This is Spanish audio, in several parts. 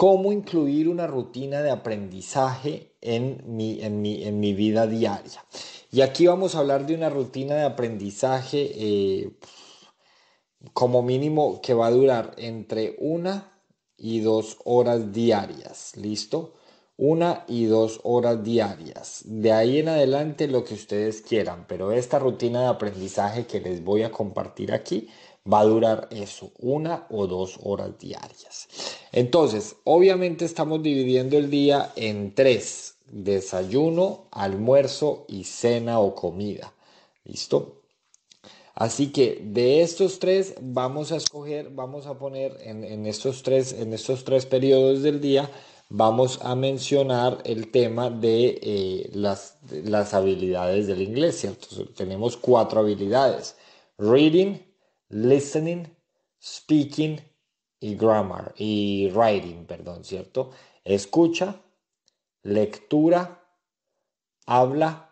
cómo incluir una rutina de aprendizaje en mi, vida diaria. Y aquí vamos a hablar de una rutina de aprendizaje eh, como mínimo que va a durar entre una y dos horas diarias. ¿Listo? Una y dos horas diarias. De ahí en adelante lo que ustedes quieran, pero esta rutina de aprendizaje que les voy a compartir aquí va a durar eso, una o dos horas diarias. Entonces, obviamente estamos dividiendo el día en tres, desayuno, almuerzo y cena o comida. ¿Listo? Así que de estos tres vamos a escoger, vamos a poner en, estos, tres, en estos tres periodos del día, vamos a mencionar el tema de eh, las, las habilidades del inglés, Entonces, Tenemos cuatro habilidades. Reading, listening, speaking y grammar y writing, perdón, ¿cierto? Escucha, lectura, habla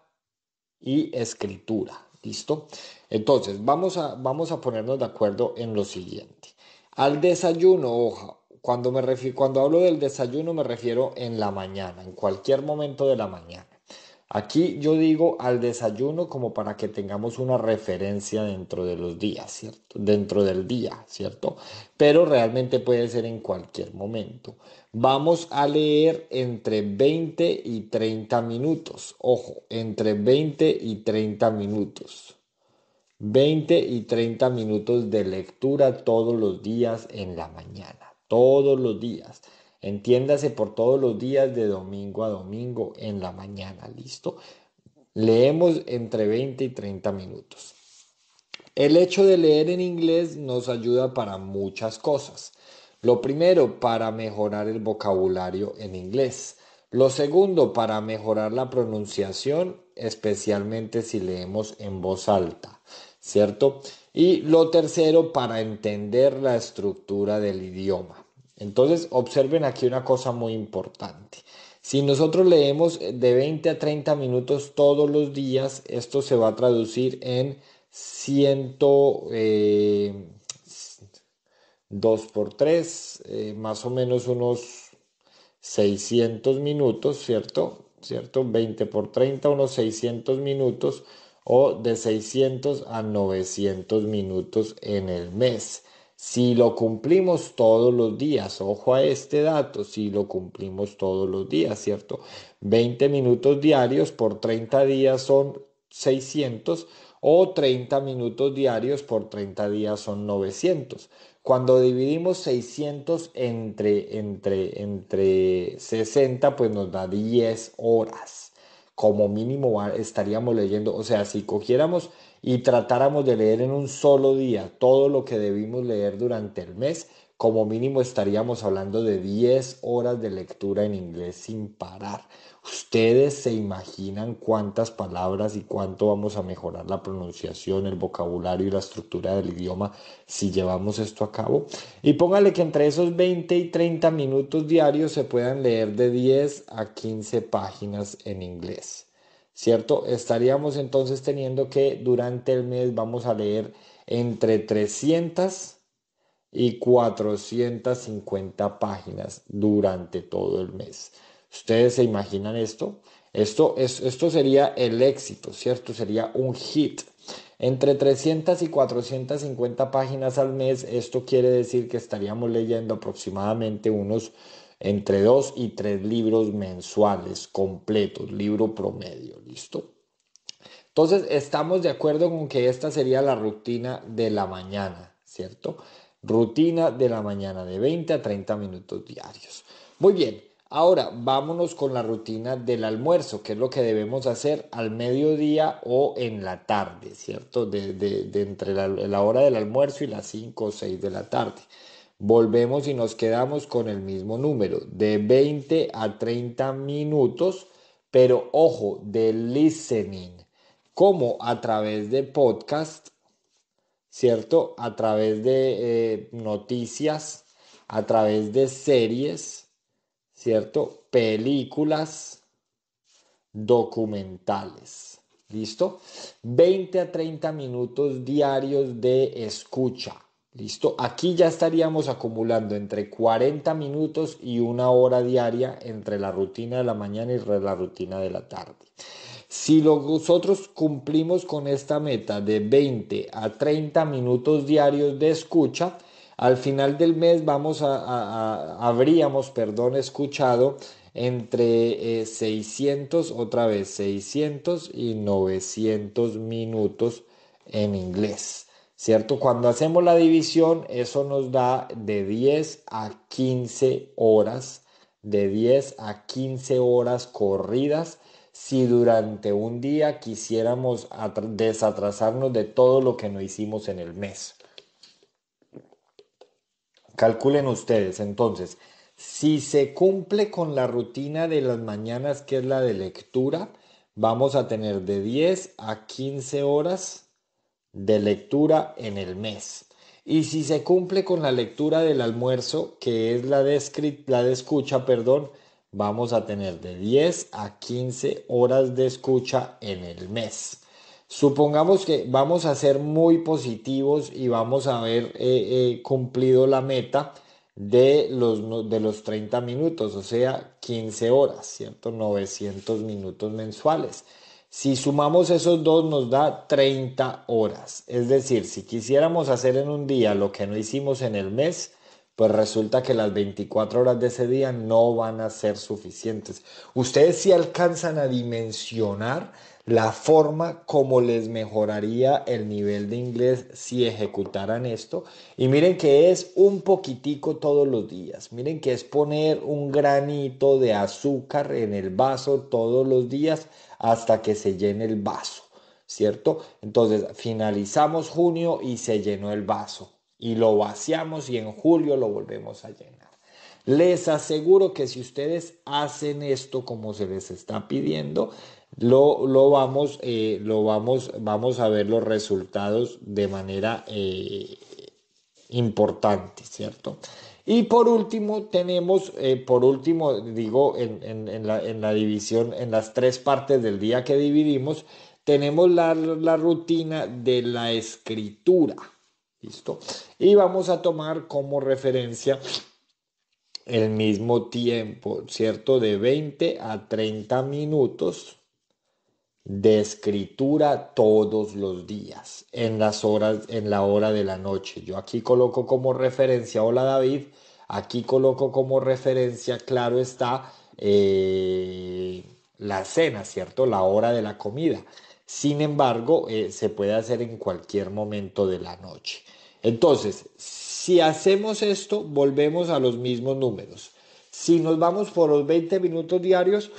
y escritura. ¿Listo? Entonces, vamos a, vamos a ponernos de acuerdo en lo siguiente. Al desayuno, ojo, cuando, me cuando hablo del desayuno me refiero en la mañana, en cualquier momento de la mañana. Aquí yo digo al desayuno como para que tengamos una referencia dentro de los días, ¿cierto? Dentro del día, ¿cierto? Pero realmente puede ser en cualquier momento. Vamos a leer entre 20 y 30 minutos. Ojo, entre 20 y 30 minutos. 20 y 30 minutos de lectura todos los días en la mañana. Todos los días. Entiéndase por todos los días de domingo a domingo en la mañana, ¿listo? Leemos entre 20 y 30 minutos. El hecho de leer en inglés nos ayuda para muchas cosas. Lo primero, para mejorar el vocabulario en inglés. Lo segundo, para mejorar la pronunciación, especialmente si leemos en voz alta, ¿cierto? Y lo tercero, para entender la estructura del idioma. Entonces, observen aquí una cosa muy importante. Si nosotros leemos eh, de 20 a 30 minutos todos los días, esto se va a traducir en 100, 2 eh, por 3, eh, más o menos unos 600 minutos, ¿cierto? ¿Cierto? 20 por 30, unos 600 minutos o de 600 a 900 minutos en el mes. Si lo cumplimos todos los días, ojo a este dato, si lo cumplimos todos los días, ¿cierto? 20 minutos diarios por 30 días son 600 o 30 minutos diarios por 30 días son 900. Cuando dividimos 600 entre, entre, 60, pues nos da 10 horas. Como mínimo estaríamos leyendo, o sea, si cogiéramos y tratáramos de leer en un solo día todo lo que debimos leer durante el mes, como mínimo estaríamos hablando de 10 horas de lectura en inglés sin parar. Ustedes se imaginan cuántas palabras y cuánto vamos a mejorar la pronunciación, el vocabulario y la estructura del idioma si llevamos esto a cabo. Y póngale que entre esos 20 y 30 minutos diarios se puedan leer de 10 a 15 páginas en inglés. ¿cierto? Estaríamos entonces teniendo que durante el mes vamos a leer entre 300 y 450 páginas durante todo el mes. ¿Ustedes se imaginan esto? Esto, es, esto sería el éxito, ¿cierto? Sería un hit. Entre 300 y 450 páginas al mes, esto quiere decir que estaríamos leyendo aproximadamente unos entre dos y tres libros mensuales completos, libro promedio, ¿listo? Entonces, estamos de acuerdo con que esta sería la rutina de la mañana, ¿cierto? Rutina de la mañana de 20 a 30 minutos diarios. Muy bien, Ahora vámonos con la rutina del almuerzo, que es lo que debemos hacer al mediodía o en la tarde, ¿cierto? De, entre la, la, hora del almuerzo y las 5 o 6 de la tarde volvemos y nos quedamos con el mismo número, de 20 a 30 minutos, pero ojo, de listening, como a través de podcast, ¿cierto? A través de eh, noticias, a través de series, ¿cierto? Películas, documentales. ¿Listo? 20 a 30 minutos diarios de escucha Listo, aquí ya estaríamos acumulando entre 40 minutos y una hora diaria entre la rutina de la mañana y la rutina de la tarde. Si nosotros cumplimos con esta meta de 20 a 30 minutos diarios de escucha, al final del mes vamos a, habríamos, perdón, escuchado entre 600, eh, otra vez 600 y 900 minutos en inglés. ¿cierto? Cuando hacemos la división, eso nos da de 10 a 15 horas, de 10 a 15 horas corridas. Si durante un día quisiéramos desatrasarnos de todo lo que no hicimos en el mes. Calculen ustedes, entonces, si se cumple con la rutina de las mañanas, que es la de lectura, vamos a tener de 10 a 15 horas de lectura en el mes. Y si se cumple con la lectura del almuerzo, que es la de, la de escucha, perdón, vamos a tener de 10 a 15 horas de escucha en el mes. Supongamos que vamos a ser muy positivos y vamos a haber eh, eh, cumplido la meta de los, 30 minutos, o sea, 15 horas, 900 minutos mensuales. Si sumamos esos dos nos da 30 horas. Es decir, si quisiéramos hacer en un día lo que no hicimos en el mes, pues resulta que las 24 horas de ese día no van a ser suficientes. Ustedes sí alcanzan a dimensionar la forma como les mejoraría el nivel de inglés si ejecutaran esto. Y miren que es un poquitico todos los días. Miren que es poner un granito de azúcar en el vaso todos los días hasta que se llene el vaso, ¿cierto? Entonces finalizamos junio y se llenó el vaso y lo vaciamos y en julio lo volvemos a llenar. Les aseguro que si ustedes hacen esto como se les está pidiendo, lo, lo, vamos, eh, lo vamos, vamos a ver los resultados de manera eh, importante, ¿cierto? Y por último, tenemos, eh, por último, digo, en, la, división, en las tres partes del día que dividimos, tenemos la, la rutina de la escritura. ¿Listo? Y vamos a tomar como referencia el mismo tiempo, ¿cierto? De 20 a 30 minutos de escritura todos los días, en las horas, en la hora de la noche. Yo aquí coloco como referencia, hola David, aquí coloco como referencia, claro está, eh, la cena, ¿cierto? La hora de la comida. Sin embargo, eh, se puede hacer en cualquier momento de la noche. Entonces, si hacemos esto, volvemos a los mismos números. Si nos vamos por los 20 minutos diarios,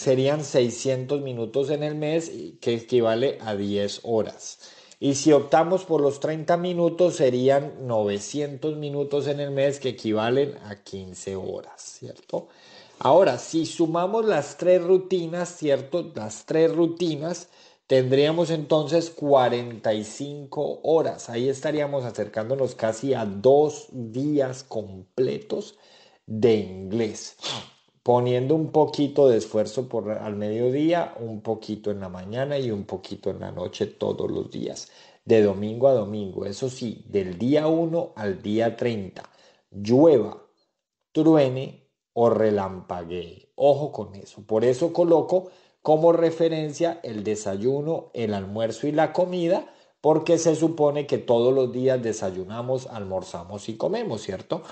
serían 600 minutos en el mes, que equivale a 10 horas. Y si optamos por los 30 minutos, serían 900 minutos en el mes, que equivalen a 15 horas, ¿cierto? Ahora, si sumamos las tres rutinas, ¿cierto? Las tres rutinas, tendríamos entonces 45 horas. Ahí estaríamos acercándonos casi a dos días completos de inglés poniendo un poquito de esfuerzo por al mediodía, un poquito en la mañana y un poquito en la noche todos los días, de domingo a domingo, eso sí, del día 1 al día 30, llueva, truene o relampaguee. Ojo con eso, por eso coloco como referencia el desayuno, el almuerzo y la comida, porque se supone que todos los días desayunamos, almorzamos y comemos, ¿cierto?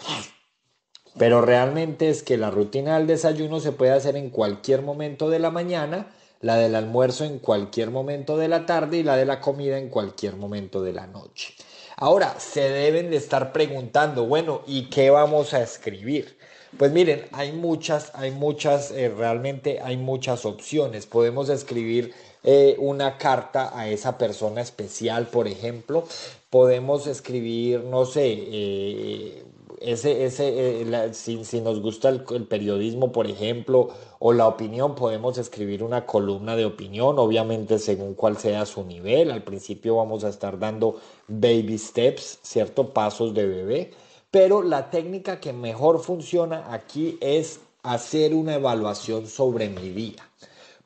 Pero realmente es que la rutina del desayuno se puede hacer en cualquier momento de la mañana, la del almuerzo en cualquier momento de la tarde y la de la comida en cualquier momento de la noche. Ahora, se deben de estar preguntando, bueno, ¿y qué vamos a escribir? Pues miren, hay muchas, hay muchas, eh, realmente hay muchas opciones. Podemos escribir eh, una carta a esa persona especial, por ejemplo. Podemos escribir, no sé, eh, ese, ese, eh, si, nos gusta el, el, periodismo, por ejemplo, o la opinión, podemos escribir una columna de opinión, obviamente según cuál sea su nivel. Al principio vamos a estar dando baby steps, ¿cierto? Pasos de bebé. Pero la técnica que mejor funciona aquí es hacer una evaluación sobre mi día.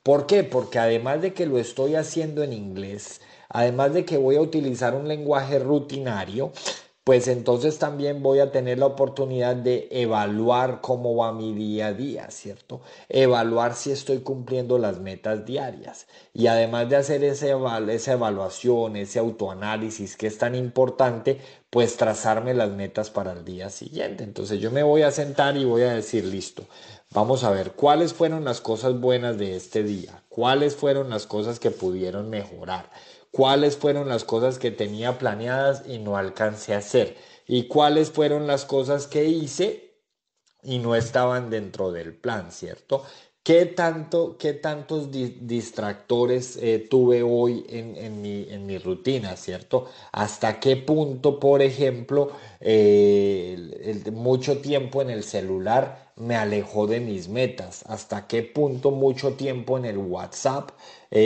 ¿Por qué? Porque además de que lo estoy haciendo en inglés, además de que voy a utilizar un lenguaje rutinario, pues entonces también voy a tener la oportunidad de evaluar cómo va mi día a día, ¿cierto? Evaluar si estoy cumpliendo las metas diarias. Y además de hacer ese esa evaluación, ese autoanálisis que es tan importante, pues trazarme las metas para el día siguiente. Entonces yo me voy a sentar y voy a decir, listo, vamos a ver cuáles fueron las cosas buenas de este día, cuáles fueron las cosas que pudieron mejorar cuáles fueron las cosas que tenía planeadas y no alcancé a hacer y cuáles fueron las cosas que hice y no estaban dentro del plan, ¿cierto? ¿Qué, tanto, qué tantos distractores eh, tuve hoy en, mi, rutina, cierto? ¿Hasta qué punto, por ejemplo, eh, mucho tiempo en el celular me alejó de mis metas, hasta qué punto mucho tiempo en el WhatsApp eh,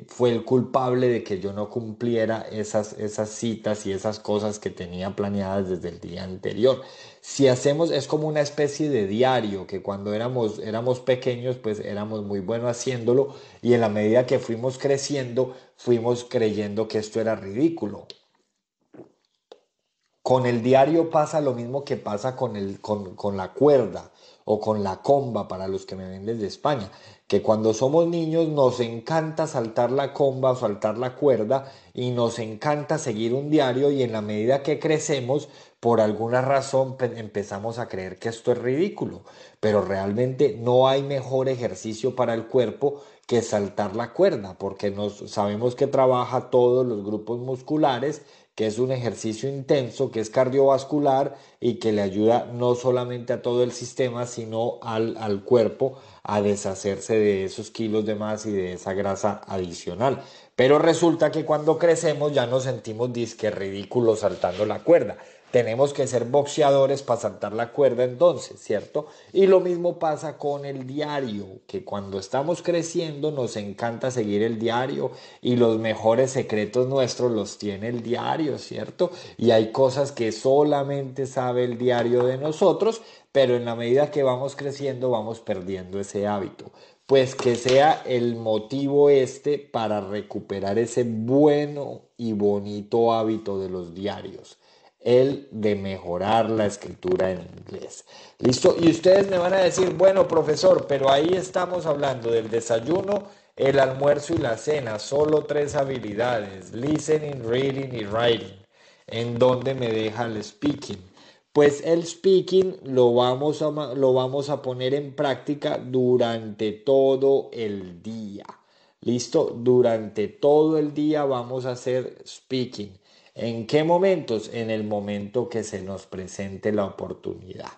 eh, fue el culpable de que yo no cumpliera esas, esas citas y esas cosas que tenía planeadas desde el día anterior. Si hacemos, es como una especie de diario, que cuando éramos, éramos pequeños, pues éramos muy buenos haciéndolo y en la medida que fuimos creciendo, fuimos creyendo que esto era ridículo con el diario pasa lo mismo que pasa con, el, con la cuerda o con la comba para los que me ven desde España, que cuando somos niños nos encanta saltar la comba o saltar la cuerda y nos encanta seguir un diario y en la medida que crecemos, por alguna razón empezamos a creer que esto es ridículo, pero realmente no hay mejor ejercicio para el cuerpo que saltar la cuerda, porque nos, sabemos que trabaja todos los grupos musculares, que es un ejercicio intenso, que es cardiovascular y que le ayuda no solamente a todo el sistema, sino al, cuerpo a deshacerse de esos kilos de más y de esa grasa adicional. Pero resulta que cuando crecemos ya nos sentimos disque ridículos saltando la cuerda. Tenemos que ser boxeadores para saltar la cuerda entonces, ¿cierto? Y lo mismo pasa con el diario, que cuando estamos creciendo nos encanta seguir el diario y los mejores secretos nuestros los tiene el diario, ¿cierto? Y hay cosas que solamente sabe el diario de nosotros, pero en la medida que vamos creciendo vamos perdiendo ese hábito. Pues que sea el motivo este para recuperar ese bueno y bonito hábito de los diarios el de mejorar la escritura en inglés. Listo, y ustedes me van a decir, bueno, profesor, pero ahí estamos hablando del desayuno, el almuerzo y la cena, solo tres habilidades, listening, reading y writing. ¿En dónde me deja el speaking? Pues el speaking lo vamos a, lo vamos a poner en práctica durante todo el día. Listo, durante todo el día vamos a hacer speaking ¿En qué momentos? En el momento que se nos presente la oportunidad.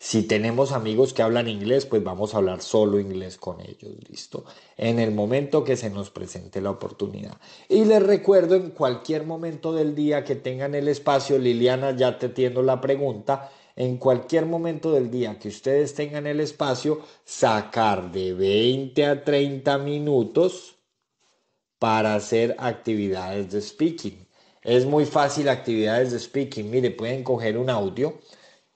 Si tenemos amigos que hablan inglés, pues vamos a hablar solo inglés con ellos, listo. En el momento que se nos presente la oportunidad. Y les recuerdo en cualquier momento del día que tengan el espacio, Liliana, ya te tiendo la pregunta, en cualquier momento del día que ustedes tengan el espacio, sacar de 20 a 30 minutos para hacer actividades de speaking. Es muy fácil actividades de speaking. Mire, pueden coger un audio,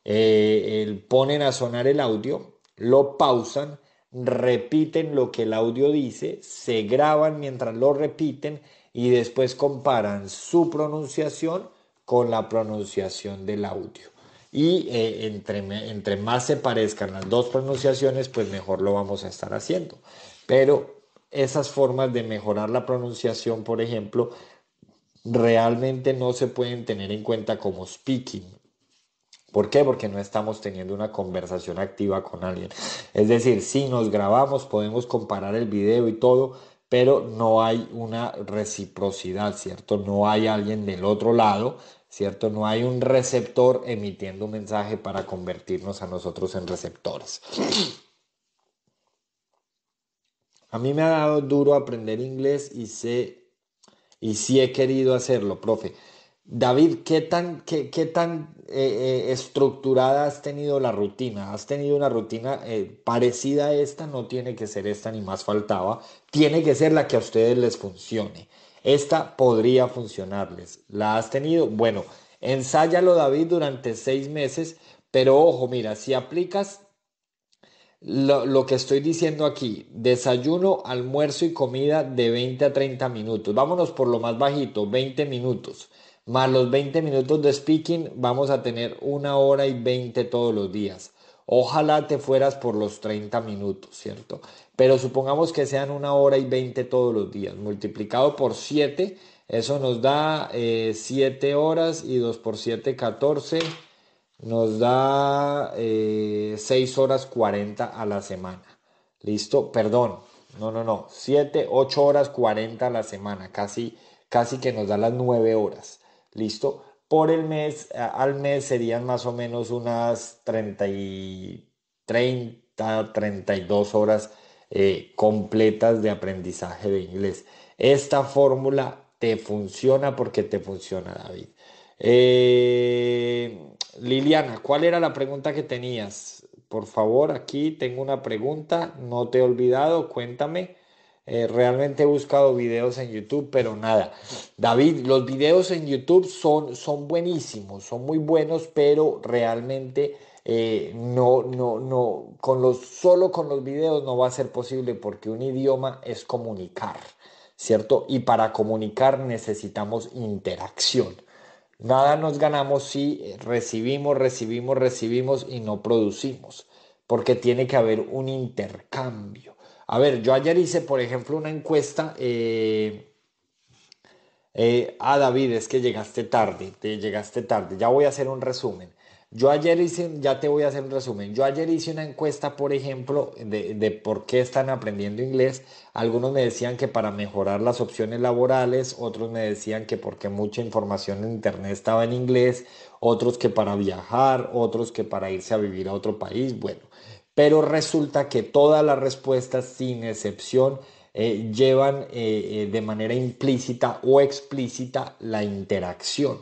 eh, el, ponen a sonar el audio, lo pausan, repiten lo que el audio dice, se graban mientras lo repiten y después comparan su pronunciación con la pronunciación del audio. Y eh, entre, entre más se parezcan las dos pronunciaciones, pues mejor lo vamos a estar haciendo. Pero esas formas de mejorar la pronunciación, por ejemplo, realmente no se pueden tener en cuenta como speaking. ¿Por qué? Porque no estamos teniendo una conversación activa con alguien. Es decir, si nos grabamos, podemos comparar el video y todo, pero no hay una reciprocidad, ¿cierto? No hay alguien del otro lado, ¿cierto? No hay un receptor emitiendo un mensaje para convertirnos a nosotros en receptores. A mí me ha dado duro aprender inglés y sé y sí he querido hacerlo, profe. David, ¿qué tan, qué tan eh, eh, estructurada has tenido la rutina? ¿Has tenido una rutina eh, parecida a esta? No tiene que ser esta ni más faltaba. Tiene que ser la que a ustedes les funcione. Esta podría funcionarles. ¿La has tenido? Bueno, ensáyalo David durante seis meses, pero ojo, mira, si aplicas lo, que estoy diciendo aquí, desayuno, almuerzo y comida de 20 a 30 minutos. Vámonos por lo más bajito, 20 minutos. Más los 20 minutos de speaking, vamos a tener una hora y 20 todos los días. Ojalá te fueras por los 30 minutos, ¿cierto? Pero supongamos que sean una hora y 20 todos los días. Multiplicado por 7, eso nos da 7 eh, horas y 2 por 7, 14. Nos da 6 eh, horas 40 a la semana. ¿Listo? Perdón. No, no, no. 7, 8 horas 40 a la semana. Casi, casi que nos da las 9 horas. ¿Listo? Por el mes, al mes serían más o menos unas 30, 30 32 horas eh, completas de aprendizaje de inglés. Esta fórmula te funciona porque te funciona, David. Eh, Liliana, ¿cuál era la pregunta que tenías? Por favor, aquí tengo una pregunta, no te he olvidado, cuéntame. Eh, realmente he buscado videos en YouTube, pero nada. David, los videos en YouTube son, son buenísimos, son muy buenos, pero realmente eh, no, no, no, con los, solo con los videos no va a ser posible porque un idioma es comunicar, ¿cierto? Y para comunicar necesitamos interacción. Nada nos ganamos si recibimos, recibimos, recibimos y no producimos, porque tiene que haber un intercambio. A ver, yo ayer hice, por ejemplo, una encuesta. Eh, eh, a ah, David, es que llegaste tarde, te llegaste tarde. Ya voy a hacer un resumen. Yo ayer hice, ya te voy a hacer un resumen, yo ayer hice una encuesta, por ejemplo, de, por qué están aprendiendo inglés. Algunos me decían que para mejorar las opciones laborales, otros me decían que porque mucha información en Internet estaba en inglés, otros que para viajar, otros que para irse a vivir a otro país, bueno. Pero resulta que todas las respuestas, sin excepción, eh, llevan eh, eh, de manera implícita o explícita la interacción.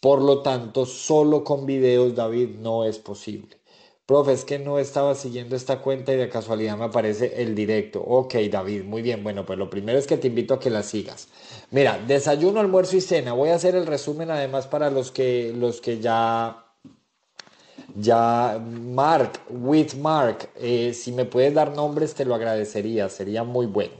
Por lo tanto, solo con videos, David, no es posible. Profe, es que no estaba siguiendo esta cuenta y de casualidad me aparece el directo. Ok, David, muy bien. Bueno, pues lo primero es que te invito a que la sigas. Mira, desayuno, almuerzo y cena. Voy a hacer el resumen además para los que, los que ya ya Mark, with Mark, eh, si me puedes dar nombres te lo agradecería, sería muy bueno.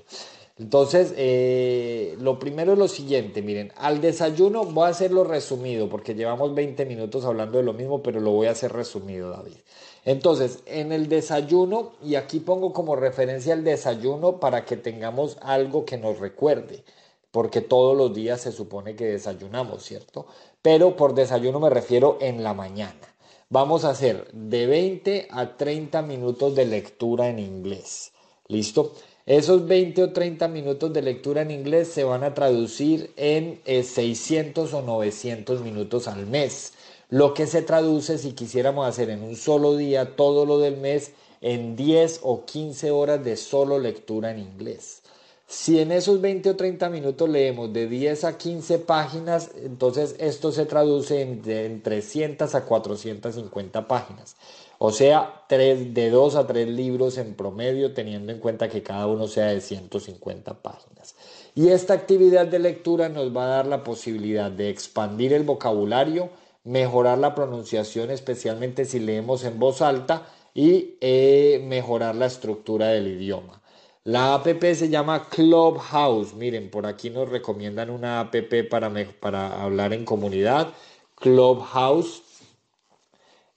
Entonces, eh, lo primero es lo siguiente, miren, al desayuno voy a hacerlo resumido, porque llevamos 20 minutos hablando de lo mismo, pero lo voy a hacer resumido, David. Entonces, en el desayuno, y aquí pongo como referencia el desayuno para que tengamos algo que nos recuerde, porque todos los días se supone que desayunamos, ¿cierto? Pero por desayuno me refiero en la mañana. Vamos a hacer de 20 a 30 minutos de lectura en inglés. ¿Listo? Esos 20 o 30 minutos de lectura en inglés se van a traducir en 600 eh, o 900 minutos al mes, lo que se traduce si quisiéramos hacer en un solo día todo lo del mes en 10 o 15 horas de solo lectura en inglés. Si en esos 20 o 30 minutos leemos de 10 a 15 páginas, entonces esto se traduce en 300 a 450 páginas. O sea, de dos a tres libros en promedio, teniendo en cuenta que cada uno sea de 150 páginas. Y esta actividad de lectura nos va a dar la posibilidad de expandir el vocabulario, mejorar la pronunciación, especialmente si leemos en voz alta, y eh, mejorar la estructura del idioma. La app se llama Clubhouse. Miren, por aquí nos recomiendan una app para, para hablar en comunidad. Clubhouse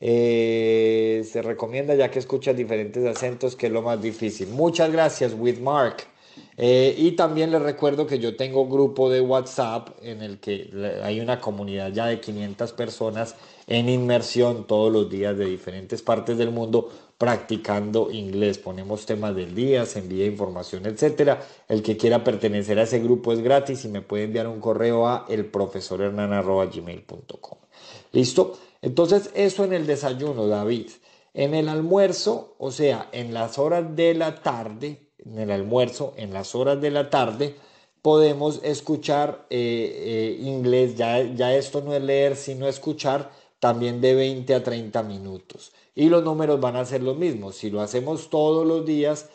eh, se recomienda ya que escuchas diferentes acentos, que es lo más difícil. Muchas gracias, with Mark. Eh, y también les recuerdo que yo tengo grupo de WhatsApp en el que hay una comunidad ya de 500 personas en inmersión todos los días de diferentes partes del mundo practicando inglés. Ponemos temas del día, se envía información, etc. El que quiera pertenecer a ese grupo es gratis y me puede enviar un correo a gmail.com ¿Listo? Entonces, eso en el desayuno, David. En el almuerzo, o sea, en las horas de la tarde, en el almuerzo, en las horas de la tarde, podemos escuchar eh, eh, inglés, ya, ya esto no es leer, sino escuchar, también de 20 a 30 minutos. Y los números van a ser los mismos. Si lo hacemos todos los días,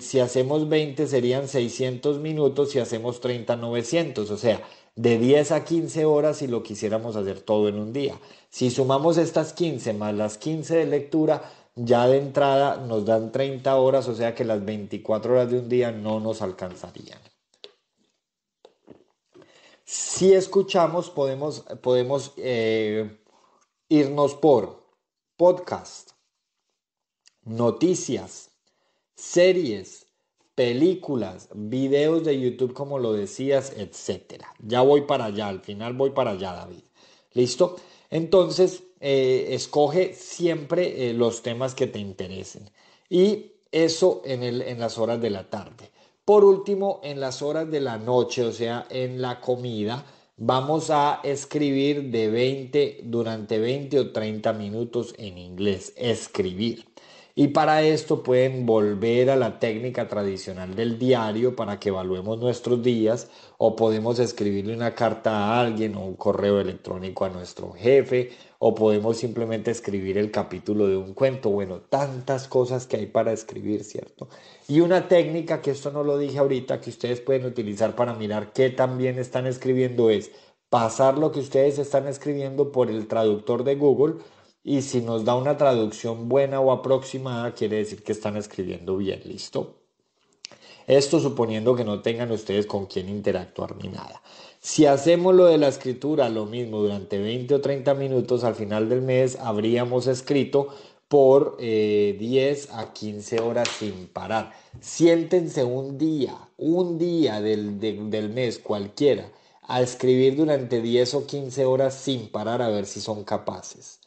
si hacemos 20 serían 600 minutos, si hacemos 30, 900, o sea, de 10 a 15 horas si lo quisiéramos hacer todo en un día. Si sumamos estas 15 más las 15 de lectura, ya de entrada nos dan 30 horas, o sea que las 24 horas de un día no nos alcanzarían. Si escuchamos, podemos, podemos eh, irnos por podcast, noticias, series, películas, videos de YouTube como lo decías, etc. Ya voy para allá, al final voy para allá, David. ¿Listo? Entonces, eh, escoge siempre eh, los temas que te interesen. Y eso en, el, en las horas de la tarde. Por último, en las horas de la noche, o sea, en la comida, vamos a escribir de 20 durante 20 o 30 minutos en inglés. Escribir. Y para esto pueden volver a la técnica tradicional del diario para que evaluemos nuestros días o podemos escribirle una carta a alguien o un correo electrónico a nuestro jefe o podemos simplemente escribir el capítulo de un cuento. Bueno, tantas cosas que hay para escribir, ¿cierto? Y una técnica, que esto no lo dije ahorita, que ustedes pueden utilizar para mirar qué también están escribiendo es pasar lo que ustedes están escribiendo por el traductor de Google y si nos da una traducción buena o aproximada, quiere decir que están escribiendo bien, ¿listo? Esto suponiendo que no tengan ustedes con quién interactuar ni nada. Si hacemos lo de la escritura, lo mismo, durante 20 o 30 minutos al final del mes habríamos escrito por 10 eh, a 15 horas sin parar. Siéntense un día, un día del, del mes cualquiera, a escribir durante 10 o 15 horas sin parar a ver si son capaces.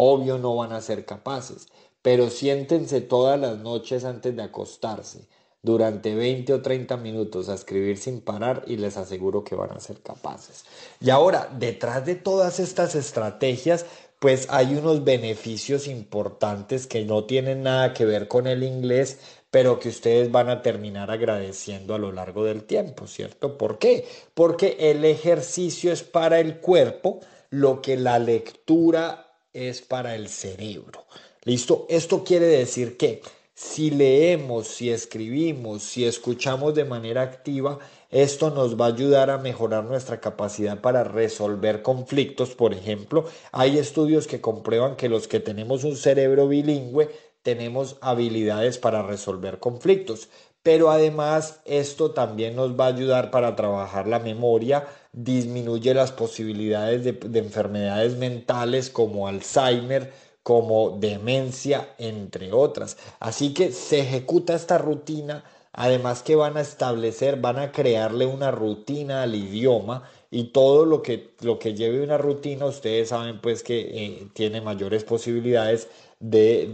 Obvio no van a ser capaces, pero siéntense todas las noches antes de acostarse, durante 20 o 30 minutos a escribir sin parar y les aseguro que van a ser capaces. Y ahora, detrás de todas estas estrategias, pues hay unos beneficios importantes que no tienen nada que ver con el inglés, pero que ustedes van a terminar agradeciendo a lo largo del tiempo, ¿cierto? ¿Por qué? Porque el ejercicio es para el cuerpo lo que la lectura es para el cerebro. ¿Listo? Esto quiere decir que si leemos, si escribimos, si escuchamos de manera activa, esto nos va a ayudar a mejorar nuestra capacidad para resolver conflictos, por ejemplo. Hay estudios que comprueban que los que tenemos un cerebro bilingüe tenemos habilidades para resolver conflictos, pero además esto también nos va a ayudar para trabajar la memoria, disminuye las posibilidades de, enfermedades mentales como Alzheimer, como demencia, entre otras. Así que se ejecuta esta rutina, además que van a establecer, van a crearle una rutina al idioma y todo lo que, lo que lleve una rutina, ustedes saben pues que eh, tiene mayores posibilidades de,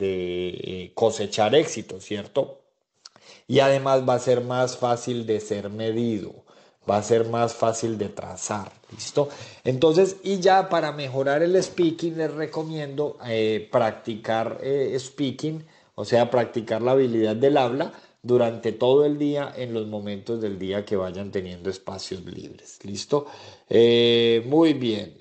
eh, cosechar éxito, ¿cierto? Y además va a ser más fácil de ser medido va a ser más fácil de trazar, ¿listo? Entonces, y ya para mejorar el speaking les recomiendo eh, practicar eh, speaking, o sea, practicar la habilidad del habla durante todo el día en los momentos del día que vayan teniendo espacios libres, ¿listo? Eh, muy bien.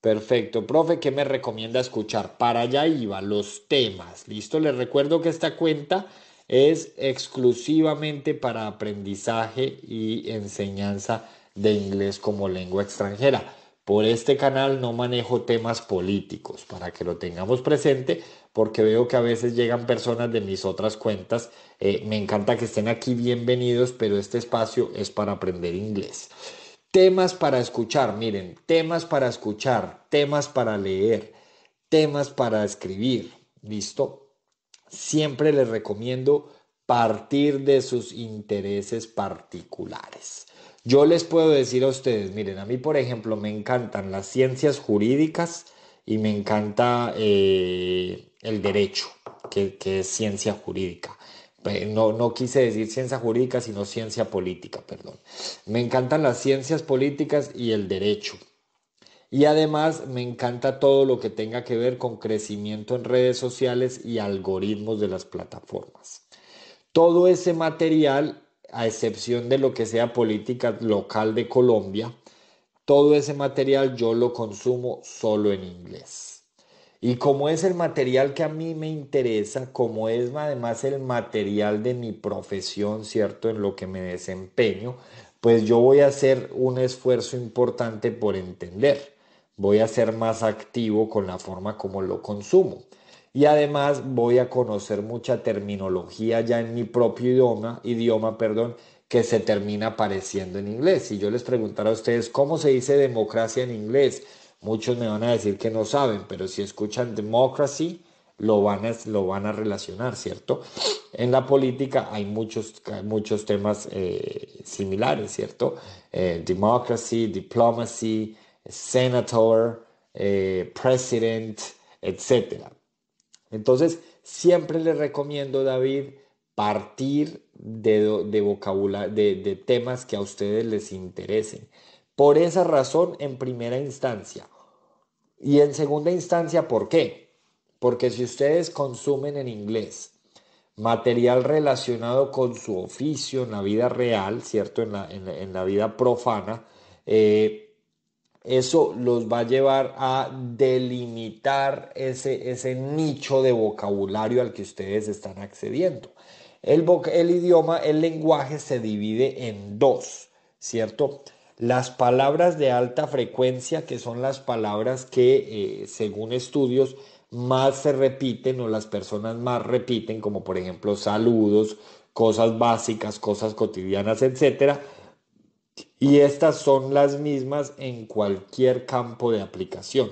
Perfecto. Profe, ¿qué me recomienda escuchar? Para allá iba, los temas. Listo, les recuerdo que esta cuenta es exclusivamente para aprendizaje y enseñanza de inglés como lengua extranjera. Por este canal no manejo temas políticos, para que lo tengamos presente, porque veo que a veces llegan personas de mis otras cuentas. Eh, me encanta que estén aquí, bienvenidos, pero este espacio es para aprender inglés. Temas para escuchar, miren, temas para escuchar, temas para leer, temas para escribir, ¿listo? siempre les recomiendo partir de sus intereses particulares. Yo les puedo decir a ustedes, miren, a mí por ejemplo me encantan las ciencias jurídicas y me encanta eh, el derecho, que, es ciencia jurídica. no quise decir ciencia jurídica, sino ciencia política, perdón. Me encantan las ciencias políticas y el derecho. Y además me encanta todo lo que tenga que ver con crecimiento en redes sociales y algoritmos de las plataformas. Todo ese material, a excepción de lo que sea política local de Colombia, todo ese material yo lo consumo solo en inglés. Y como es el material que a mí me interesa, como es además el material de mi profesión, ¿cierto? En lo que me desempeño, pues yo voy a hacer un esfuerzo importante por entender voy a ser más activo con la forma como lo consumo. Y además voy a conocer mucha terminología ya en mi propio idioma, idioma perdón, que se termina apareciendo en inglés. Si yo les preguntara a ustedes cómo se dice democracia en inglés, muchos me van a decir que no saben, pero si escuchan democracy, lo van a, lo van a relacionar, ¿cierto? En la política hay muchos, muchos temas eh, similares, ¿cierto? Eh, democracy, diplomacy, senator, eh, president, etc. Entonces, siempre les recomiendo, David, partir de, de, temas que a ustedes les interesen. Por esa razón, en primera instancia. Y en segunda instancia, ¿por qué? Porque si ustedes consumen en inglés material relacionado con su oficio en la vida real, ¿cierto? En la, vida profana, eh, eso los va a llevar a delimitar ese, nicho de vocabulario al que ustedes están accediendo. El, idioma, el lenguaje se divide en dos, ¿cierto? Las palabras de alta frecuencia, que son las palabras que, eh, según estudios, más se repiten o las personas más repiten, como por ejemplo saludos, cosas básicas, cosas cotidianas, etcétera y estas son las mismas en cualquier campo de aplicación.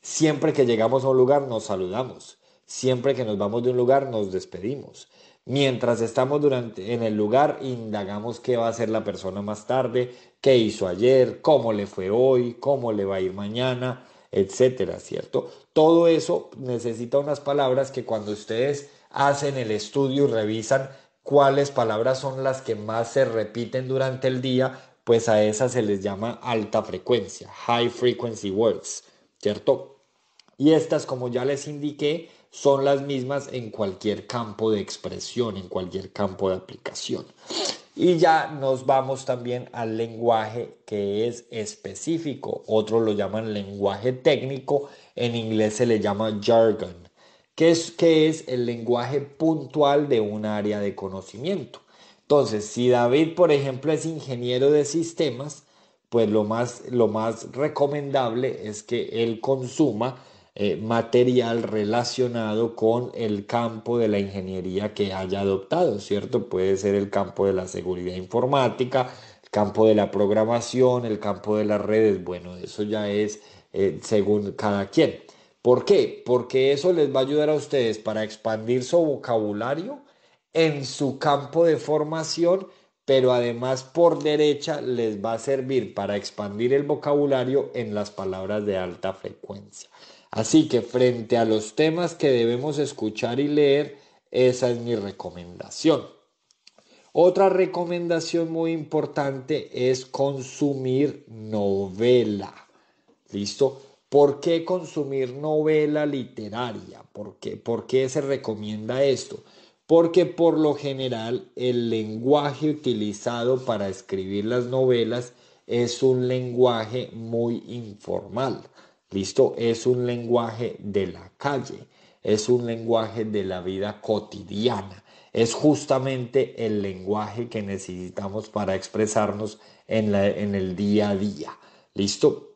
Siempre que llegamos a un lugar nos saludamos, siempre que nos vamos de un lugar nos despedimos. Mientras estamos en el lugar, indagamos qué va a hacer la persona más tarde, qué hizo ayer, cómo le fue hoy, cómo le va a ir mañana, etcétera, ¿cierto? Todo eso necesita unas palabras que cuando ustedes hacen el estudio y revisan, cuáles palabras son las que más se repiten durante el día, pues a esas se les llama alta frecuencia, high frequency words, ¿cierto? Y estas, como ya les indiqué, son las mismas en cualquier campo de expresión, en cualquier campo de aplicación. Y ya nos vamos también al lenguaje que es específico. Otros lo llaman lenguaje técnico, en inglés se le llama jargon. ¿Qué es, es el lenguaje puntual de un área de conocimiento. Entonces, si David, por ejemplo, es ingeniero de sistemas, pues lo más, lo más recomendable es que él consuma eh, material relacionado con el campo de la ingeniería que haya adoptado, ¿cierto? Puede ser el campo de la seguridad informática, el campo de la programación, el campo de las redes, bueno, eso ya es eh, según cada quien. ¿Por qué? Porque eso les va a ayudar a ustedes para expandir su vocabulario en su campo de formación, pero además por derecha les va a servir para expandir el vocabulario en las palabras de alta frecuencia. Así que frente a los temas que debemos escuchar y leer, esa es mi recomendación. Otra recomendación muy importante es consumir novela. ¿Listo? ¿Por qué consumir novela literaria? ¿Por qué, se recomienda esto? Porque por lo general el lenguaje utilizado para escribir las novelas es un lenguaje muy informal. Listo, es un lenguaje de la calle, es un lenguaje de la vida cotidiana es justamente el lenguaje que necesitamos para expresarnos en, el día a día. ¿Listo?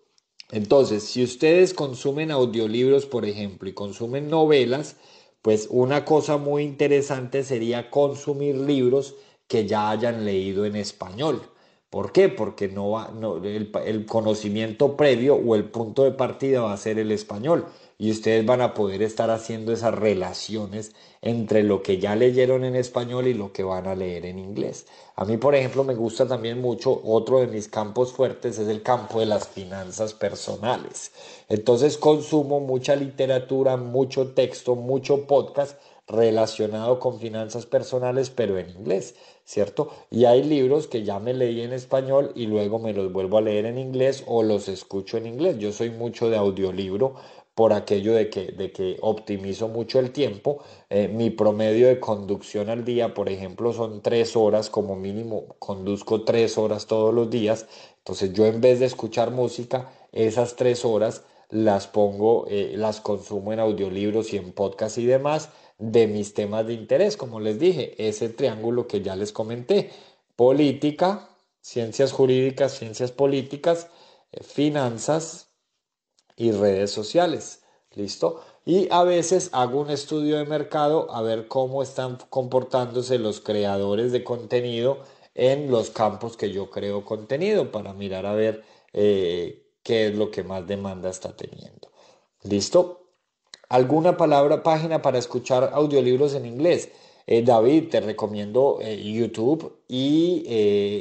Entonces, si ustedes consumen audiolibros, por ejemplo, y consumen novelas, pues una cosa muy interesante sería consumir libros que ya hayan leído en español. ¿Por qué? Porque no, va, no el, el conocimiento previo o el punto de partida va a ser el español y ustedes van a poder estar haciendo esas relaciones entre lo que ya leyeron en español y lo que van a leer en inglés. A mí, por ejemplo, me gusta también mucho, otro de mis campos fuertes es el campo de las finanzas personales. Entonces consumo mucha literatura, mucho texto, mucho podcast relacionado con finanzas personales, pero en inglés, ¿cierto? Y hay libros que ya me leí en español y luego me los vuelvo a leer en inglés o los escucho en inglés. Yo soy mucho de audiolibro por aquello de que, de que optimizo mucho el tiempo. Eh, mi promedio de conducción al día, por ejemplo, son tres horas, como mínimo conduzco tres horas todos los días. Entonces yo en vez de escuchar música, esas tres horas las pongo, eh, las consumo en audiolibros y en podcast y demás de mis temas de interés, como les dije, ese triángulo que ya les comenté, política, ciencias jurídicas, ciencias políticas, eh, finanzas, y redes sociales. ¿Listo? Y a veces hago un estudio de mercado a ver cómo están comportándose los creadores de contenido en los campos que yo creo contenido para mirar a ver eh, qué es lo que más demanda está teniendo. ¿Listo? ¿Alguna palabra, página para escuchar audiolibros en inglés? Eh, David, te recomiendo eh, YouTube y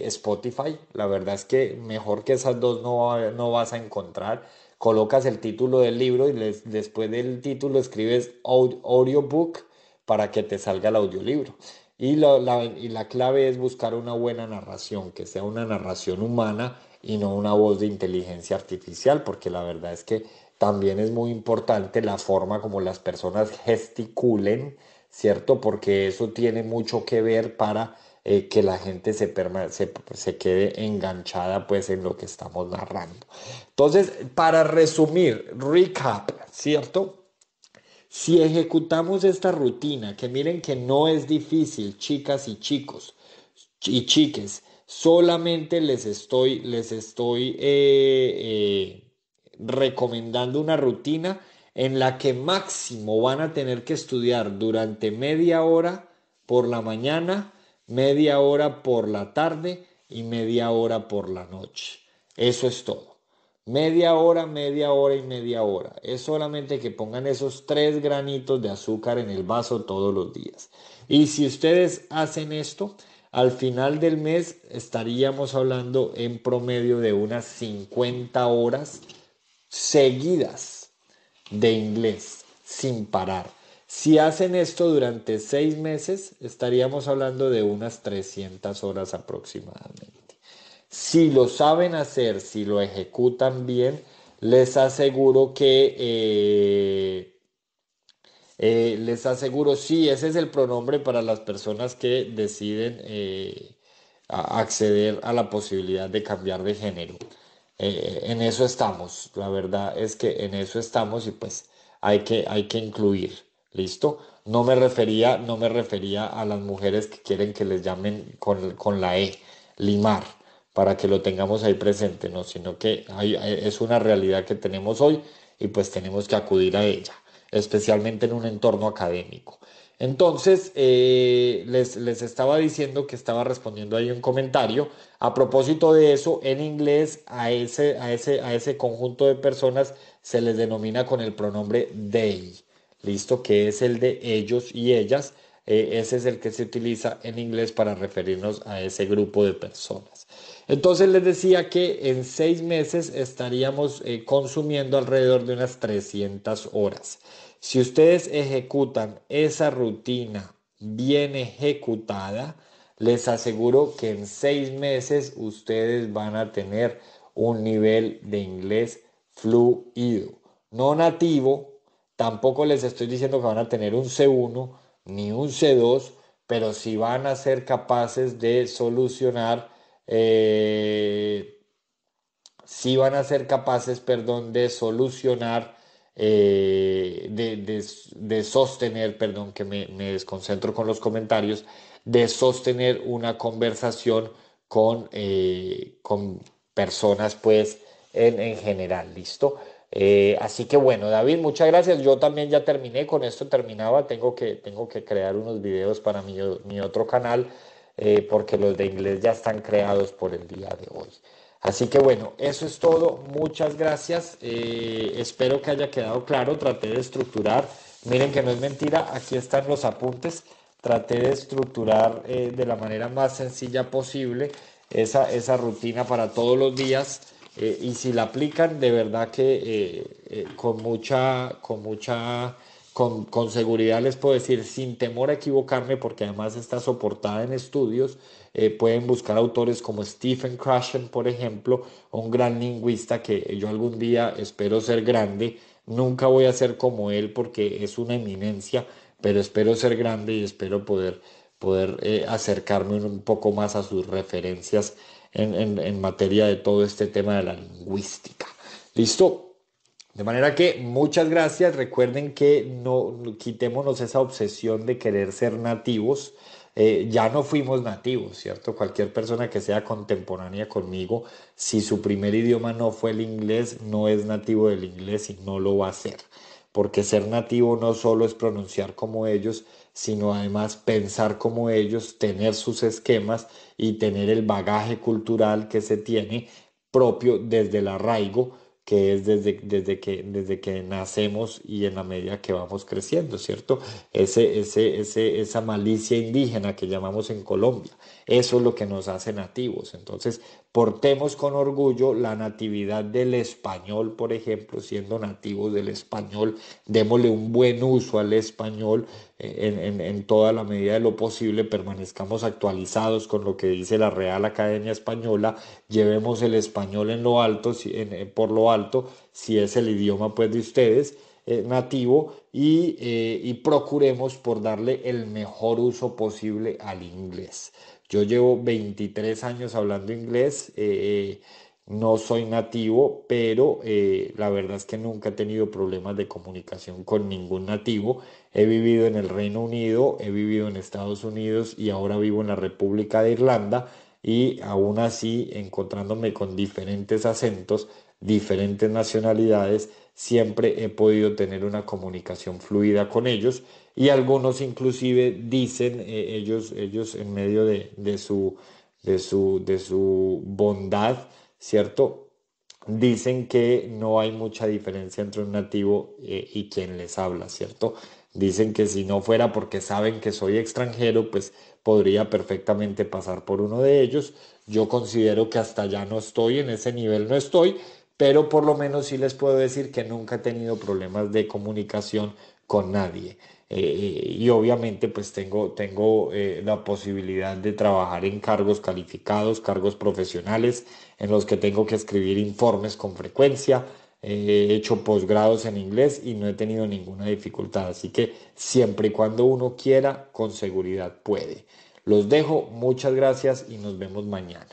Spotify. La verdad es que mejor que esas dos no, no vas a encontrar colocas el título del libro y después del título escribes audiobook para que te salga el audiolibro. Y y la clave es buscar una buena narración, que sea una narración humana y no una voz de inteligencia artificial, porque la verdad es que también es muy importante la forma como las personas gesticulen, ¿cierto? Porque eso tiene mucho que ver para eh, que la gente se, quede enganchada pues en lo que estamos narrando. Entonces, para resumir, recap, ¿cierto? Si ejecutamos esta rutina, que miren que no es difícil, chicas y chicos y chiques, solamente les estoy, les estoy eh, eh, recomendando una rutina en la que máximo van a tener que estudiar durante media hora por la mañana media hora por la tarde y media hora por la noche. Eso es todo. Media hora, media hora y media hora. Es solamente que pongan esos tres granitos de azúcar en el vaso todos los días. Y si ustedes hacen esto, al final del mes estaríamos hablando en promedio de unas 50 horas seguidas de inglés sin parar. Si hacen esto durante seis meses, estaríamos hablando de unas 300 horas aproximadamente. Si lo saben hacer, si lo ejecutan bien, les aseguro que... Eh, eh, les aseguro, sí, ese es el pronombre para las personas que deciden eh, acceder a la posibilidad de cambiar de género. en eso estamos, la verdad es que en eso estamos y pues hay que, hay que incluir. ¿Listo? No me refería, no me refería a las mujeres que quieren que les llamen con, la E, limar, para que lo tengamos ahí presente, ¿no? Sino que eh, es una realidad que tenemos hoy y pues tenemos que acudir a ella, especialmente en un entorno académico. Entonces, eh, les, les, estaba diciendo que estaba respondiendo ahí un comentario. A propósito de eso, en inglés a ese, a ese, a ese conjunto de personas se les denomina con el pronombre they listo, que es el de ellos y ellas. Eh, ese es el que se utiliza en inglés para referirnos a ese grupo de personas. Entonces les decía que en seis meses estaríamos eh, consumiendo alrededor de unas 300 horas. Si ustedes ejecutan esa rutina bien ejecutada, les aseguro que en seis meses ustedes van a tener un nivel de inglés fluido. No nativo, Tampoco les estoy diciendo que van a tener un C1 ni un C2, pero si van a ser capaces de solucionar, eh, sí van a ser capaces, perdón, de solucionar, eh, de, sostener, perdón, que me, desconcentro con los comentarios, de sostener una conversación con, eh, personas, pues, en, en general, ¿listo? Eh, así que bueno, David, muchas gracias. Yo también ya terminé, con esto terminaba. Tengo que, tengo que crear unos videos para mi, mi otro canal, eh, porque los de inglés ya están creados por el día de hoy. Así que bueno, eso es todo. Muchas gracias. Eh, espero que haya quedado claro. Traté de estructurar. Miren que no es mentira, aquí están los apuntes. Traté de estructurar de la manera más sencilla posible esa, esa rutina para todos los días. Eh, y si la aplican, de verdad que eh, eh, con mucha, con mucha, con, seguridad les puedo decir, sin temor a equivocarme, porque además está soportada en estudios, pueden buscar autores como Stephen Krashen, por ejemplo, un gran lingüista que yo algún día espero ser grande, nunca voy a ser como él porque es una eminencia, pero espero ser grande y espero poder poder acercarme un poco más a sus referencias en, materia de todo este tema de la lingüística. ¿Listo? De manera que muchas gracias. Recuerden que no quitémonos esa obsesión de querer ser nativos. Eh, ya no fuimos nativos, ¿cierto? Cualquier persona que sea contemporánea conmigo, si su primer idioma no fue el inglés, no es nativo del inglés y no lo va a ser. Porque ser nativo no solo es pronunciar como ellos, sino además pensar como ellos, tener sus esquemas y tener el bagaje cultural que se tiene propio desde el arraigo, que es desde, desde, que, desde que nacemos y en la medida que vamos creciendo, ¿cierto? Ese, ese, ese, esa malicia indígena que llamamos en Colombia, eso es lo que nos hace nativos. Entonces, portemos con orgullo la natividad del español, por ejemplo, siendo nativos del español, démosle un buen uso al español eh, en, toda la medida de lo posible, permanezcamos actualizados con lo que dice la Real Academia Española, llevemos el español en lo alto, eh, por lo alto, si es el idioma pues de ustedes, eh, nativo y, y, procuremos por darle el mejor uso posible al inglés. Yo llevo 23 años hablando inglés, eh, eh, no soy nativo, pero eh, la verdad es que nunca he tenido problemas de comunicación con ningún nativo. He vivido en el Reino Unido, he vivido en Estados Unidos y ahora vivo en la República de Irlanda y aún así encontrándome con diferentes acentos diferentes nacionalidades, siempre he podido tener una comunicación fluida con ellos y algunos inclusive dicen, eh, ellos, ellos en medio de, su, de, su, de su bondad, ¿cierto? Dicen que no hay mucha diferencia entre un nativo eh, y quien les habla, ¿cierto? Dicen que si no fuera porque saben que soy extranjero, pues podría perfectamente pasar por uno de ellos. Yo considero que hasta allá no estoy, en ese nivel no estoy, pero por lo menos sí les puedo decir que nunca he tenido problemas de comunicación con nadie. Eh, y obviamente pues tengo, tengo eh, la posibilidad de trabajar en cargos calificados, cargos profesionales, en los que tengo que escribir informes con frecuencia. Eh, he hecho posgrados en inglés y no he tenido ninguna dificultad. Así que siempre y cuando uno quiera, con seguridad puede. Los dejo, muchas gracias y nos vemos mañana.